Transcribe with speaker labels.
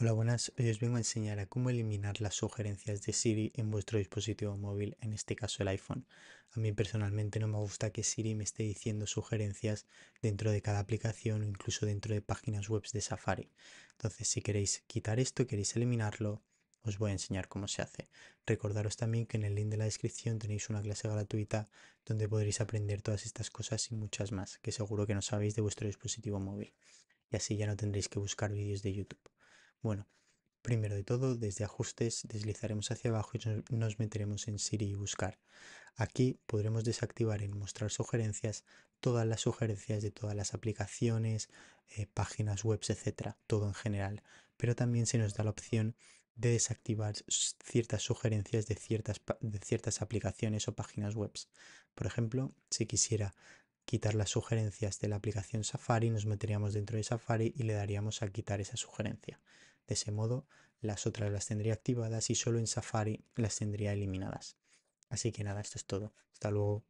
Speaker 1: Hola, buenas. Hoy os vengo a enseñar a cómo eliminar las sugerencias de Siri en vuestro dispositivo móvil, en este caso el iPhone. A mí personalmente no me gusta que Siri me esté diciendo sugerencias dentro de cada aplicación o incluso dentro de páginas web de Safari. Entonces, si queréis quitar esto, queréis eliminarlo, os voy a enseñar cómo se hace. Recordaros también que en el link de la descripción tenéis una clase gratuita donde podréis aprender todas estas cosas y muchas más que seguro que no sabéis de vuestro dispositivo móvil. Y así ya no tendréis que buscar vídeos de YouTube. Bueno, primero de todo, desde ajustes deslizaremos hacia abajo y nos meteremos en Siri y buscar. Aquí podremos desactivar en mostrar sugerencias todas las sugerencias de todas las aplicaciones, eh, páginas web, etcétera, todo en general. Pero también se nos da la opción de desactivar ciertas sugerencias de ciertas, de ciertas aplicaciones o páginas web. Por ejemplo, si quisiera quitar las sugerencias de la aplicación Safari, nos meteríamos dentro de Safari y le daríamos a quitar esa sugerencia. De ese modo, las otras las tendría activadas y solo en Safari las tendría eliminadas. Así que nada, esto es todo. Hasta luego.